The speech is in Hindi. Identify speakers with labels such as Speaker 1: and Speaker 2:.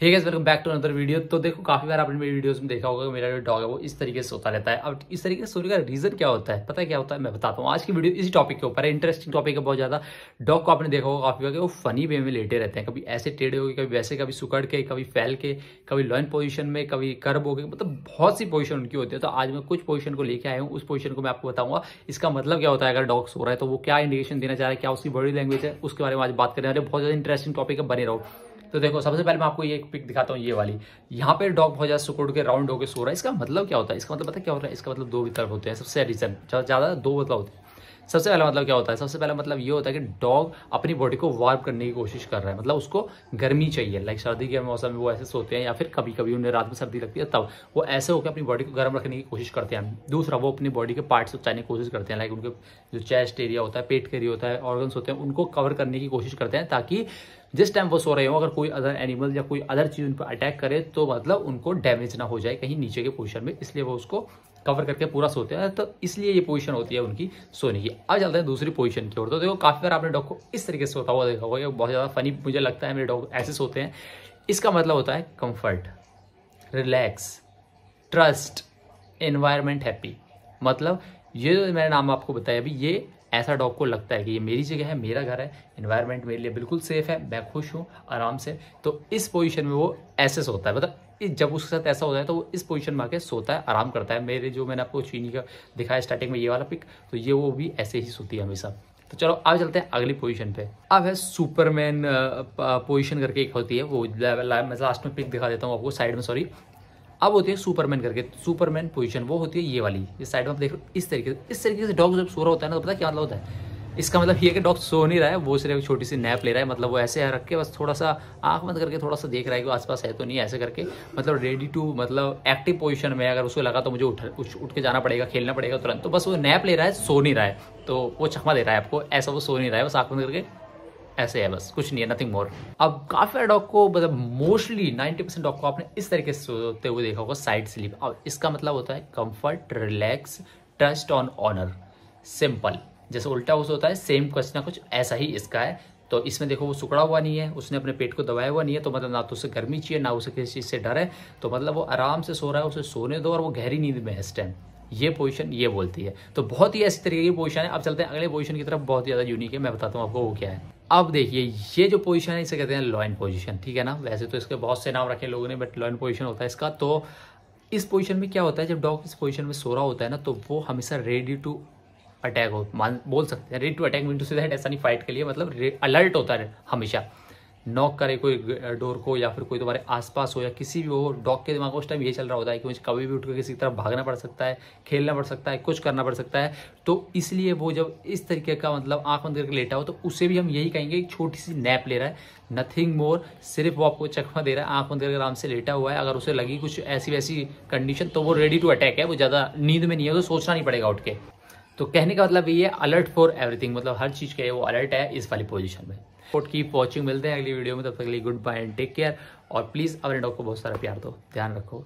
Speaker 1: ठीक है welcome back to another video तो देखो काफी बार आपने मेरी वीडियोस में देखा होगा कि मेरा जो डॉग है वो इस तरीके से सोता रहता है अब इस तरीके से सोने का रीजन क्या होता है पता है क्या होता है मैं बताता हूँ आज की वीडियो इसी टॉपिक के ऊपर है इंटरेस्टिंग टॉपिक है बहुत ज्यादा डॉग को आपने देखा होगा काफी बार वो फनी वे में लेटे रहते हैं कभी ऐसे टेढ़े हो गए कभी वैसे कभी सुकड़ के कभी फैल के कभी लॉइन पोजिशन में कभी कर्ब हो गए मतलब बहुत सी पोजिशन उनकी होती है तो आज मैं कुछ पोजिशन को लेकर आया हूँ उस पोजिशन को मैं आपको बताऊंगा इसका मतलब क्या होता है अगर डॉग सो रहा है तो वो क्या इंडिकेशन देना चाह रहा है क्या उसकी बॉडी लैंग्वेज है उसके बारे में आज बात करने वाले बहुत ज्यादा इंटरेस्टिंग टॉपिक बने रहो तो देखो सबसे पहले मैं आपको ये पिक दिखाता हूँ ये वाली यहाँ पर डॉग बहुत ज़्यादा सुकुड़ के राउंड होकर सो रहा है इसका मतलब क्या होता है इसका मतलब पता क्या होता है इसका मतलब दो विकल्प होते हैं सबसे रीजन ज़्यादा दो मतलब होते हैं सबसे पहला मतलब क्या होता है सबसे पहला मतलब ये होता है कि डॉग अपनी बॉडी को वार्म करने की कोशिश कर रहा है मतलब उसको गर्मी चाहिए लाइक सर्दी के मौसम में वो ऐसे सोते हैं या फिर कभी कभी उन्हें रात में सर्दी लगती है तब वो ऐसे होकर अपनी बॉडी को गर्म रखने की कोशिश करते हैं दूसरा वो अपनी बॉडी के पार्ट्स उचाने की कोशिश करते हैं लाइक उनके जो चेस्ट एरिया होता है पेट के एरिया होता है ऑर्गन्स होते हैं उनको कवर करने की कोशिश करते हैं ताकि जिस टाइम वो सो रहे हो अगर कोई अदर एनिमल या कोई अदर चीज़ उन पर अटैक करे तो मतलब उनको डैमेज ना हो जाए कहीं नीचे के पोजिशन में इसलिए वो उसको कवर करके पूरा सोते हैं तो इसलिए ये पोजीशन होती है उनकी सोने की अब चलते हैं दूसरी पोजीशन की ओर तो देखो काफ़ी बार आपने डॉग को इस तरीके से सोता हुआ देखा होगा ये बहुत ज़्यादा फनी मुझे लगता है मेरे डॉग ऐसे सोते हैं इसका मतलब होता है comfort relax trust environment happy मतलब ये जो मेरा नाम आपको बताया अभी ये ऐसा डॉग को लगता है कि ये मेरी जगह है मेरा घर है इन्वायरमेंट मेरे लिए बिल्कुल सेफ है मैं खुश हूँ आराम से तो इस पोजीशन में वो ऐसे सोता है मतलब जब उसके साथ ऐसा होता है तो वो इस पोजीशन में आके सोता है आराम करता है मेरे जो मैंने आपको चीनी का दिखाया स्टार्टिंग में ये वाला पिक तो ये वो भी ऐसे ही सोती है हमेशा तो चलो अब चलते हैं अगली पोजीशन पे अब है सुपरमैन पोजीशन करके एक होती है वो मैं लास्ट में पिक दिखा देता हूँ आपको साइड में सॉरी अब होती है सुपरमैन करके सुपरमैन पोजीशन वो होती है ये वाली ये साइड में आप देख रहे हो इस तरीके से इस तरीके से डॉग जब सो रहा होता है ना तो पता क्या मतलब होता है इसका मतलब ये कि डॉग सो नहीं रहा है वो सिर्फ छोटी सी नैप ले रहा है मतलब वो ऐसे रख के बस थोड़ा सा आंख बंद करके थोड़ा सा देख रहा है कि आसपास है तो नहीं ऐसे करके मतलब रेडी टू मतलब एक्टिव पोजिशन में अगर उसको लगा तो मुझे उठ उठ के जाना पड़ेगा खेलना पड़ेगा तुरंत तो बस वो नैप ले रहा है सो नहीं रहा है तो वो चकमा दे रहा है आपको ऐसा वो सो नहीं रहा है बस आँख बंद करके ऐसे है बस कुछ नहीं है नथिंग मोर अब काफ़ी डॉग को मतलब मोस्टली 90 परसेंट डॉग को आपने इस तरीके से सोते हुए देखा होगा साइड स्लीप और इसका मतलब होता है comfort relax trust on honour simple जैसे उल्टा उस होता है सेम क्वेश्चन ना कुछ ऐसा ही इसका है तो इसमें देखो वो सुकड़ा हुआ नहीं है उसने अपने पेट को दबाया हुआ नहीं है तो मतलब ना तो उसे गर्मी चाहिए ना उसे किसी चीज़ से डर है तो मतलब वो आराम से सो रहा है उसे सोने दो और वो गहरी नींद में है इस टाइम ये पोजिशन ये बोलती है तो बहुत ही ऐसी तरीके की पोजिशन है अब चलते हैं अगले पोजिशन की तरफ बहुत ज़्यादा यूनिक है मैं बताता हूँ आपको वो क्या है अब देखिए ये जो पोजीशन है इसे कहते हैं लॉइन पोजीशन ठीक है ना वैसे तो इसके बहुत से नाम रखे लोगों ने बट लॉइन पोजीशन होता है इसका तो इस पोजीशन में क्या होता है जब डॉग इस पोजीशन में सो रहा होता है ना तो वो हमेशा रेडी टू अटैक हो मान बोल सकते हैं ready to attack mean to see that ऐसा नहीं फाइट के लिए मतलब अलर्ट होता है हमेशा नॉक करे कोई डोर को या फिर कोई तुम्हारे आसपास हो या किसी भी हो डॉग के दिमाग में उस टाइम ये चल रहा होता है कि मुझे कभी भी उठ के किसी तरफ भागना पड़ सकता है खेलना पड़ सकता है कुछ करना पड़ सकता है तो इसलिए वो जब इस तरीके का मतलब आंख बंद करके लेटा हो तो उसे भी हम यही कहेंगे एक छोटी सी नैप ले रहा है नथिंग मोर सिर्फ वो आपको चकमा दे रहा है आंख बंद करके आराम से लेटा हुआ है अगर उसे लगी कुछ ऐसी वैसी कंडीशन तो वो रेडी टू अटैक है वो ज़्यादा नींद में नहीं है तो सोचना नहीं पड़ेगा उठ के तो कहने का मतलब ये अलर्ट फॉर एवरीथिंग मतलब हर चीज़ का वो अलर्ट है इस वाली पोजिशन में सपोर्ट की वॉचिंग मिलते हैं अगली वीडियो में तब तक के लिए good bye and take care और प्लीज़ अपने डॉग को बहुत सारा प्यार दो ध्यान रखो